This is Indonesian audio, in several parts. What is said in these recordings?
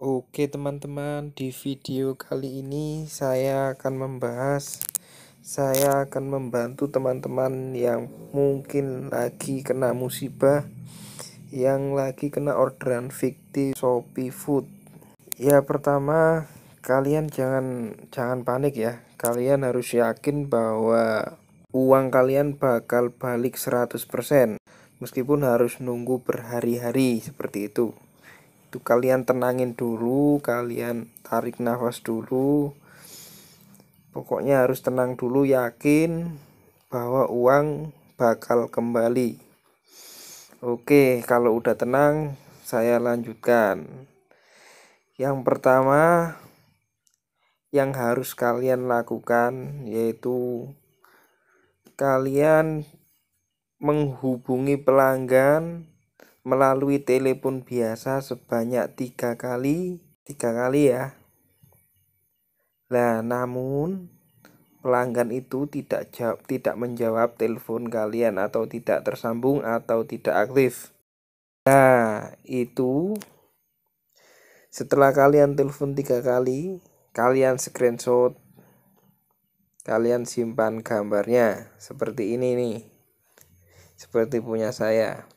Oke teman-teman, di video kali ini saya akan membahas saya akan membantu teman-teman yang mungkin lagi kena musibah yang lagi kena orderan fiktif Shopee Food. Ya pertama, kalian jangan jangan panik ya. Kalian harus yakin bahwa uang kalian bakal balik 100%. Meskipun harus nunggu berhari-hari seperti itu itu kalian tenangin dulu kalian tarik nafas dulu pokoknya harus tenang dulu yakin bahwa uang bakal kembali oke kalau udah tenang saya lanjutkan yang pertama yang harus kalian lakukan yaitu kalian menghubungi pelanggan melalui telepon biasa sebanyak tiga kali tiga kali ya Nah, namun pelanggan itu tidak jawab, tidak menjawab telepon kalian atau tidak tersambung atau tidak aktif. Nah, itu setelah kalian telepon tiga kali, kalian screenshot, kalian simpan gambarnya seperti ini nih, seperti punya saya.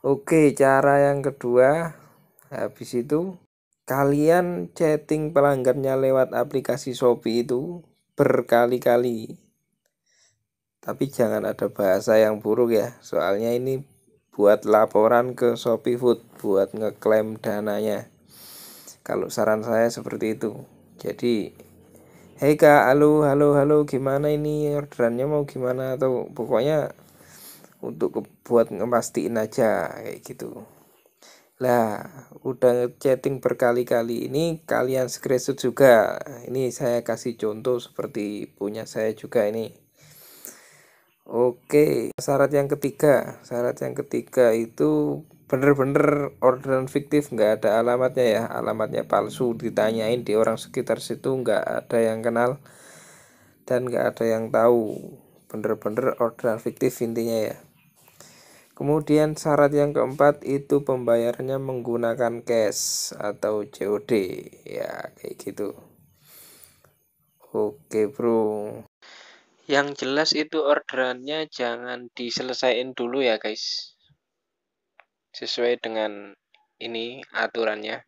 Oke, cara yang kedua habis itu kalian chatting pelanggannya lewat aplikasi Shopee itu berkali-kali. Tapi jangan ada bahasa yang buruk ya, soalnya ini buat laporan ke Shopee Food buat ngeklaim dananya. Kalau saran saya seperti itu. Jadi, "Hei Kak, halo, halo, halo, gimana ini orderannya mau gimana?" atau pokoknya untuk buat ngemastiin aja kayak gitu lah udah chatting berkali-kali ini kalian screenshot juga ini saya kasih contoh seperti punya saya juga ini oke syarat yang ketiga syarat yang ketiga itu bener-bener orderan fiktif nggak ada alamatnya ya alamatnya palsu ditanyain di orang sekitar situ nggak ada yang kenal dan nggak ada yang tahu bener-bener orderan fiktif intinya ya Kemudian syarat yang keempat itu pembayarannya menggunakan cash atau COD ya kayak gitu. Oke bro. Yang jelas itu orderannya jangan diselesaikan dulu ya guys. Sesuai dengan ini aturannya.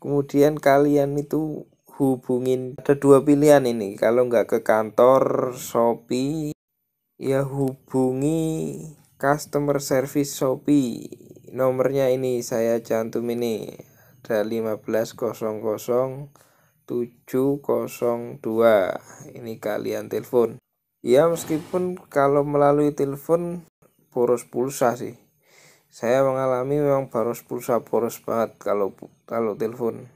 Kemudian kalian itu hubungin ada dua pilihan ini kalau nggak ke kantor Shopee ya hubungi customer service Shopee nomornya ini saya cantum ini ada 1500702 ini kalian telepon ya meskipun kalau melalui telepon boros pulsa sih saya mengalami memang boros pulsa boros banget kalau kalau telepon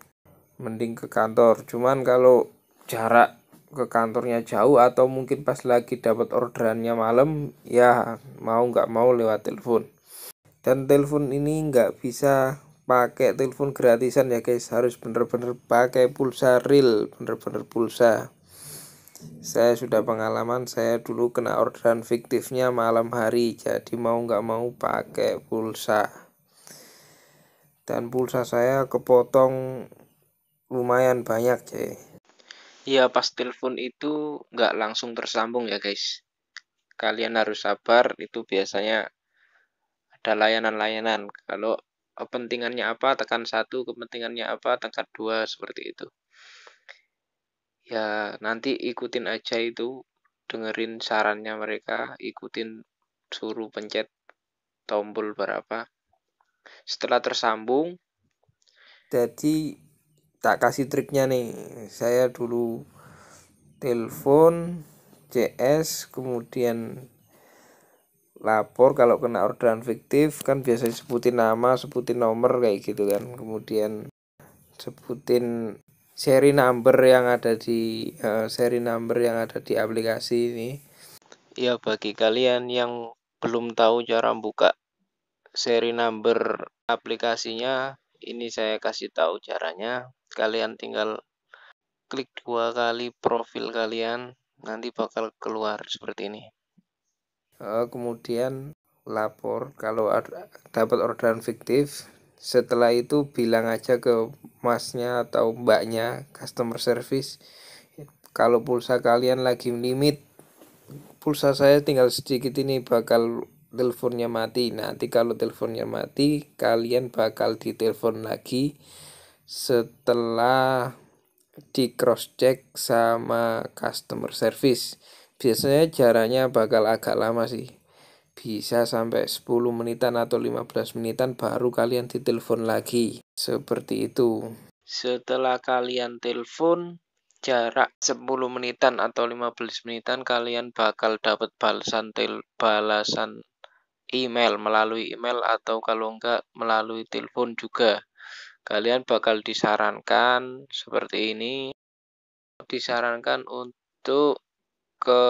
mending ke kantor cuman kalau jarak ke kantornya jauh atau mungkin pas lagi dapat orderannya malam ya mau nggak mau lewat telepon dan telepon ini nggak bisa pakai telepon gratisan ya guys harus bener-bener pakai pulsa real bener-bener pulsa saya sudah pengalaman saya dulu kena orderan fiktifnya malam hari jadi mau nggak mau pakai pulsa dan pulsa saya kepotong lumayan banyak ya Ya pas telepon itu nggak langsung tersambung ya guys. Kalian harus sabar, itu biasanya ada layanan-layanan. Kalau kepentingannya apa, tekan satu, kepentingannya apa, tekan dua, seperti itu. Ya, nanti ikutin aja itu, dengerin sarannya mereka, ikutin suruh pencet tombol berapa. Setelah tersambung, jadi tak kasih triknya nih saya dulu telepon CS kemudian lapor kalau kena orderan fiktif kan biasanya sebutin nama sebutin nomor kayak gitu kan kemudian sebutin seri number yang ada di uh, seri number yang ada di aplikasi ini ya bagi kalian yang belum tahu cara buka seri number aplikasinya ini saya kasih tahu caranya kalian tinggal klik dua kali profil kalian nanti bakal keluar seperti ini oh, kemudian lapor kalau ada, dapat orderan fiktif setelah itu bilang aja ke masnya atau mbaknya customer service kalau pulsa kalian lagi limit pulsa saya tinggal sedikit ini bakal teleponnya mati nanti kalau teleponnya mati kalian bakal ditelepon lagi setelah di cross check sama customer service biasanya jaraknya bakal agak lama sih bisa sampai 10 menitan atau 15 menitan baru kalian ditelepon lagi seperti itu setelah kalian telepon jarak 10 menitan atau 15 menitan kalian bakal dapat balasan tel balasan email melalui email atau kalau enggak melalui telepon juga kalian bakal disarankan seperti ini disarankan untuk ke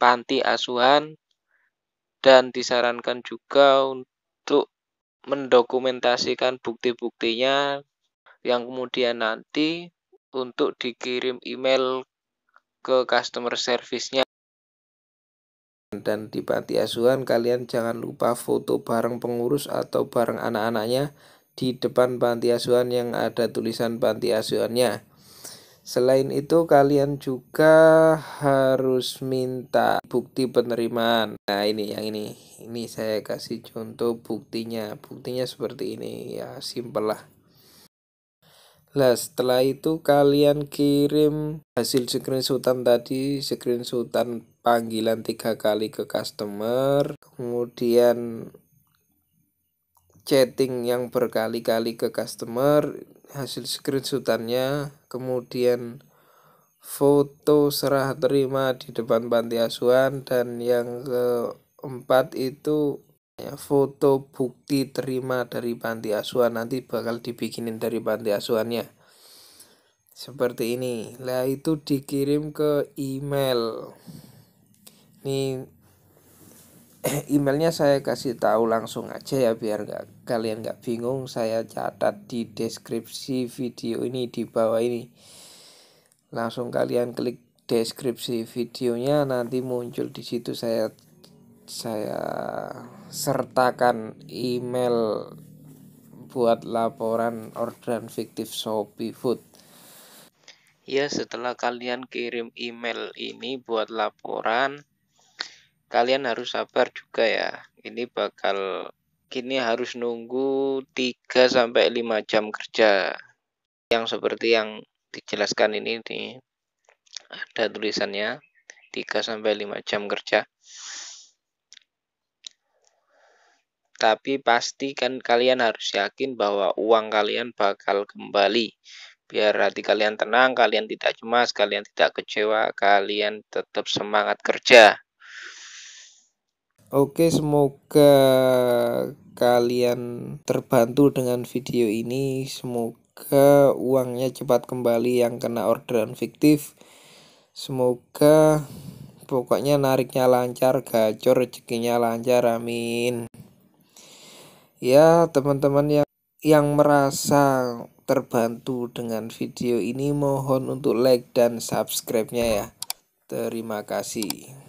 panti asuhan dan disarankan juga untuk mendokumentasikan bukti-buktinya yang kemudian nanti untuk dikirim email ke customer service-nya dan di panti asuhan kalian jangan lupa foto bareng pengurus atau bareng anak-anaknya di depan panti asuhan yang ada tulisan panti asuhannya. Selain itu kalian juga harus minta bukti penerimaan. Nah, ini yang ini. Ini saya kasih contoh buktinya. Buktinya seperti ini ya, simpel lah. Lah, setelah itu kalian kirim hasil screenshotan tadi, screenshotan panggilan tiga kali ke customer, kemudian chatting yang berkali-kali ke customer hasil screenshotannya kemudian foto serah terima di depan panti asuhan dan yang keempat itu ya, foto bukti terima dari panti asuhan nanti bakal dibikinin dari panti asuhannya seperti ini lah itu dikirim ke email ini eh, emailnya saya kasih tahu langsung aja ya biar nggak kalian nggak bingung saya catat di deskripsi video ini di bawah ini langsung kalian klik deskripsi videonya nanti muncul di situ saya saya sertakan email buat laporan orderan fiktif Shopee Food ya setelah kalian kirim email ini buat laporan kalian harus sabar juga ya ini bakal kini harus nunggu 3 sampai 5 jam kerja. Yang seperti yang dijelaskan ini di ada tulisannya 3 sampai 5 jam kerja. Tapi pastikan kalian harus yakin bahwa uang kalian bakal kembali. Biar hati kalian tenang, kalian tidak cemas, kalian tidak kecewa, kalian tetap semangat kerja. Oke, semoga kalian terbantu dengan video ini. Semoga uangnya cepat kembali yang kena orderan fiktif. Semoga pokoknya nariknya lancar, gacor rezekinya lancar. Amin. Ya, teman-teman yang yang merasa terbantu dengan video ini mohon untuk like dan subscribe-nya ya. Terima kasih.